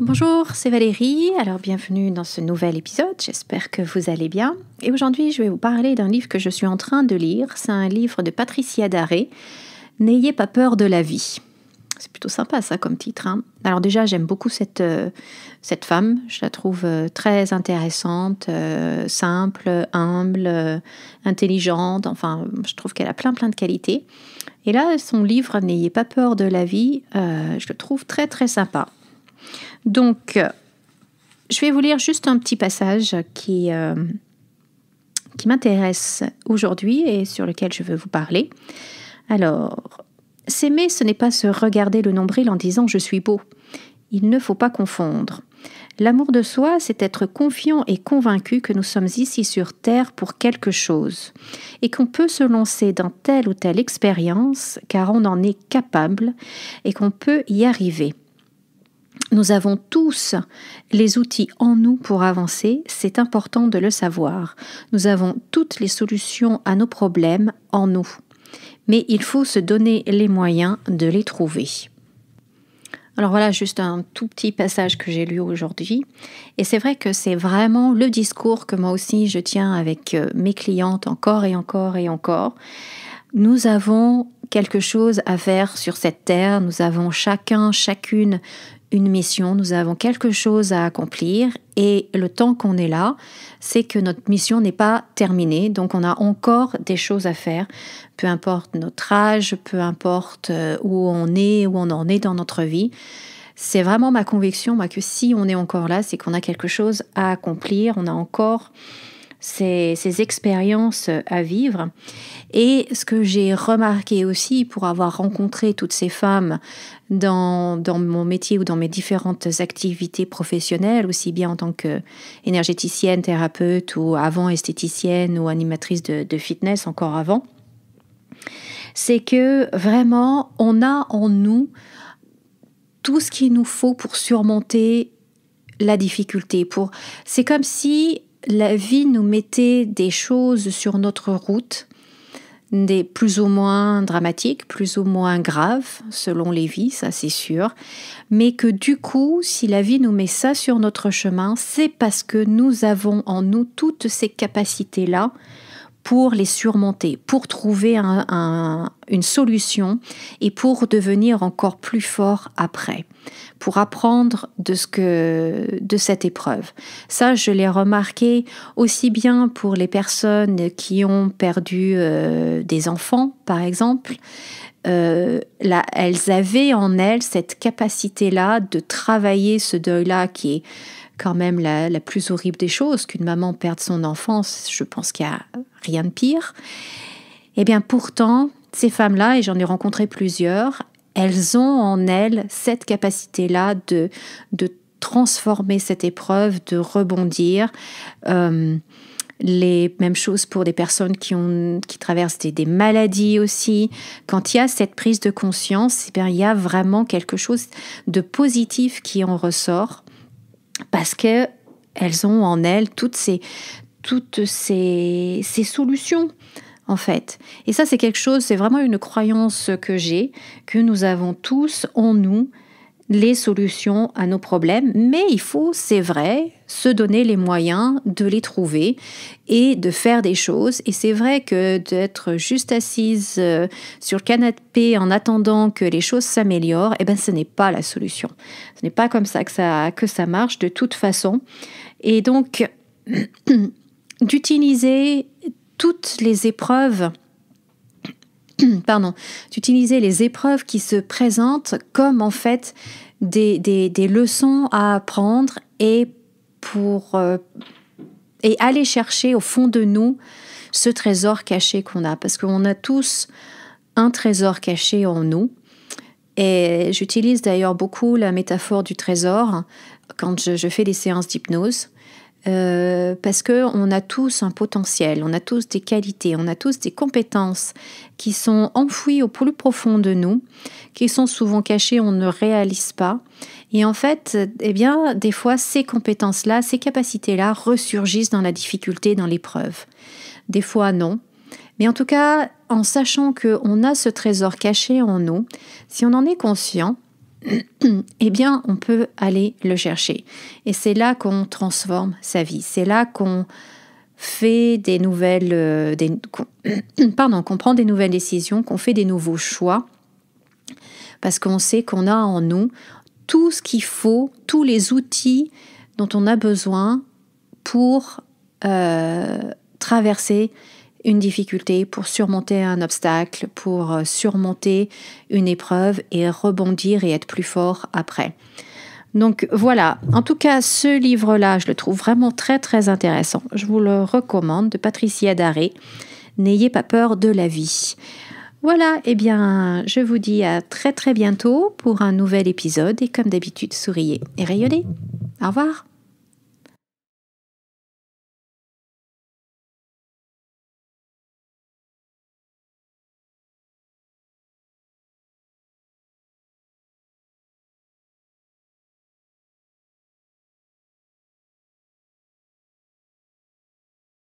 Bonjour, c'est Valérie. Alors bienvenue dans ce nouvel épisode. J'espère que vous allez bien. Et aujourd'hui, je vais vous parler d'un livre que je suis en train de lire. C'est un livre de Patricia Daré. N'ayez pas peur de la vie. C'est plutôt sympa ça comme titre. Hein. Alors déjà, j'aime beaucoup cette, euh, femme. Je la trouve euh, très intéressante, euh, simple, humble, intelligente. Enfin, je trouve qu'elle a plein plein de qualités. Et là, son livre N'ayez pas peur de la vie, je le trouve très très sympa. Donc, euh, je vais vous lire juste un petit passage qui, euh, qui m'intéresse aujourd'hui et sur lequel je veux vous parler. Alors, s'aimer, ce n'est pas se regarder le nombril en disant je suis beau. Il ne faut pas confondre. L'amour de soi, c'est être confiant et convaincu que nous sommes ici sur Terre pour quelque chose, et qu'on peut se lancer dans telle ou telle expérience car on en est capable et qu'on peut y arriver. Nous avons tous les outils en nous pour avancer, c'est important de le savoir. Nous avons toutes les solutions à nos problèmes en nous, mais il faut se donner les moyens de les trouver. Alors voilà juste un tout petit passage que j'ai lu aujourd'hui. Et c'est vrai que c'est vraiment le discours que moi aussi je tiens avec euh, mes clientes encore et encore et encore. Nous avons quelque chose à faire sur cette terre. Nous avons chacun, chacune une mission, nous avons quelque chose à accomplir et le temps qu'on est là, c'est que notre mission n'est pas terminée, donc on a encore des choses à faire, peu importe notre âge, peu importe euh, où on est, où on en est dans notre vie. C'est vraiment ma conviction, moi, que si on est encore là, c'est qu'on a quelque chose à accomplir, on a encore ces, expériences à vivre. Et ce que j'ai remarqué aussi pour avoir rencontré toutes ces femmes dans, mon métier ou dans mes différentes activités professionnelles, aussi bien en tant qu'énergéticienne, thérapeute ou avant esthéticienne ou animatrice de, de fitness encore avant, c'est que vraiment on a en nous tout ce qu'il nous faut pour surmonter la difficulté. Pour, c'est comme si la vie nous mettait des choses sur notre route, des plus ou moins dramatiques, plus ou moins graves, selon les vies, ça c'est sûr, mais que du coup, si la vie nous met ça sur notre chemin, c'est parce que nous avons en nous toutes ces capacités-là pour les surmonter, pour trouver un, une solution et pour devenir encore plus fort après, pour apprendre de, ce que, de cette épreuve. Ça, je l'ai remarqué aussi bien pour les personnes qui ont perdu euh, des enfants, par exemple. Euh, elles avaient en elles cette capacité-là de travailler ce deuil-là qui est quand même la, plus horrible des choses, qu'une maman perde son enfance, je pense qu'il n'y a rien de pire. Et eh bien pourtant, ces femmes-là, et j'en ai rencontré plusieurs, elles ont en elles cette capacité-là de, de transformer cette épreuve, de rebondir. Euh, les mêmes choses pour des personnes qui, ont, qui traversent des, maladies aussi. Quand il y a cette prise de conscience, eh il y a vraiment quelque chose de positif qui en ressort parce que elles ont en elles toutes ces, toutes ces solutions en fait. Et ça, c'est quelque chose, c'est vraiment une croyance que j'ai, que nous avons tous en nous les solutions à nos problèmes, mais il faut, c'est vrai, se donner les moyens de les trouver et de faire des choses. Et c'est vrai que d'être juste assise euh, sur le canapé en attendant que les choses s'améliorent, eh ben, ce n'est pas la solution. Ce n'est pas comme ça que, ça que ça marche de toute façon. Et donc, d'utiliser toutes les épreuves pardon, d'utiliser les épreuves qui se présentent comme en fait des, leçons à apprendre et pour euh, et aller chercher au fond de nous ce trésor caché qu'on a parce qu'on a tous un trésor caché en nous. Et j'utilise d'ailleurs beaucoup la métaphore du trésor quand je fais des séances d'hypnose. Euh, parce que on a tous un potentiel, on a tous des qualités, on a tous des compétences qui sont enfouies au plus profond de nous, qui sont souvent cachées, on ne réalise pas. Et en fait, eh bien, des fois, ces compétences-là, ces capacités-là ressurgissent dans la difficulté, dans l'épreuve. Des fois, non. Mais en tout cas, en sachant que on a ce trésor caché en nous, si on en est conscient, eh bien, on peut aller le chercher. Et c'est là qu'on transforme sa vie. C'est là qu'on fait des nouvelles, euh, pardon, qu'on prend des nouvelles décisions, qu'on fait des nouveaux choix, parce qu'on sait qu'on a en nous tout ce qu'il faut, tous les outils dont on a besoin pour euh, traverser une difficulté, pour surmonter un obstacle, pour euh, surmonter une épreuve et rebondir et être plus fort après. Donc voilà, en tout cas ce livre-là, je le trouve vraiment très très intéressant. Je vous le recommande de Patricia Daré. N'ayez pas peur de la vie. Voilà, eh bien je vous dis à très très bientôt pour un nouvel épisode et comme d'habitude, souriez et rayonnez. Au revoir.